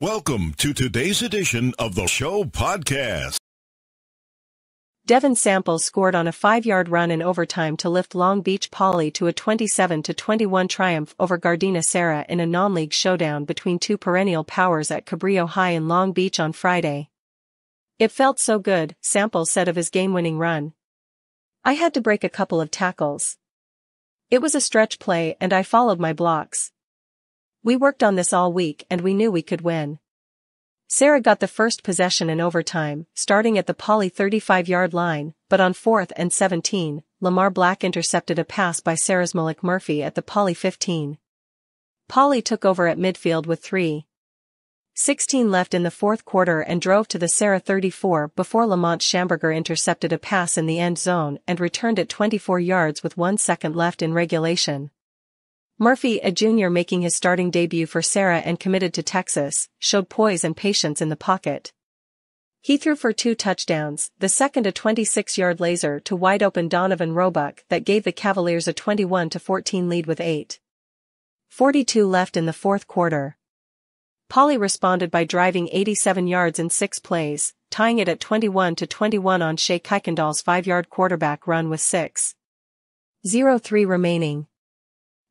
Welcome to today's edition of the show podcast. Devin Sample scored on a five-yard run in overtime to lift Long Beach Poly to a 27-21 triumph over Gardena Serra in a non-league showdown between two perennial powers at Cabrillo High in Long Beach on Friday. It felt so good, Sample said of his game-winning run. I had to break a couple of tackles. It was a stretch play and I followed my blocks. We worked on this all week and we knew we could win. Sarah got the first possession in overtime, starting at the Poly 35-yard line, but on 4th and 17, Lamar Black intercepted a pass by Sarah's Malik Murphy at the Poly 15. Poly took over at midfield with 3. 16 left in the fourth quarter and drove to the Sarah 34 before Lamont Schamberger intercepted a pass in the end zone and returned it 24 yards with one second left in regulation. Murphy, a junior making his starting debut for Sarah and committed to Texas, showed poise and patience in the pocket. He threw for two touchdowns, the second a 26-yard laser to wide-open Donovan Roebuck that gave the Cavaliers a 21-14 lead with 8. 42 left in the fourth quarter. Polly responded by driving 87 yards in six plays, tying it at 21-21 on Shea Kuykendall's five-yard quarterback run with 6. 3 remaining.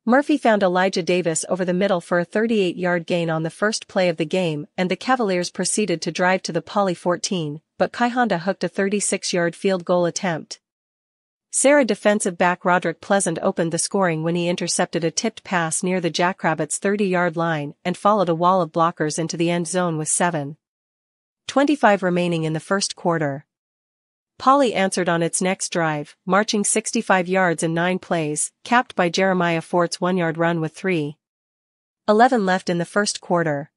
Murphy found Elijah Davis over the middle for a 38-yard gain on the first play of the game and the Cavaliers proceeded to drive to the Poly 14, but Kai Honda hooked a 36-yard field goal attempt. Sarah defensive back Roderick Pleasant opened the scoring when he intercepted a tipped pass near the Jackrabbits' 30-yard line and followed a wall of blockers into the end zone with 7. 25 remaining in the first quarter. Polly answered on its next drive, marching 65 yards in nine plays, capped by Jeremiah Fort's one-yard run with three, eleven left in the first quarter.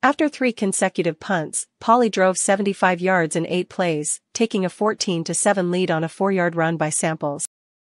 After three consecutive punts, Polly drove 75 yards in eight plays, taking a 14-7 lead on a four-yard run by Samples.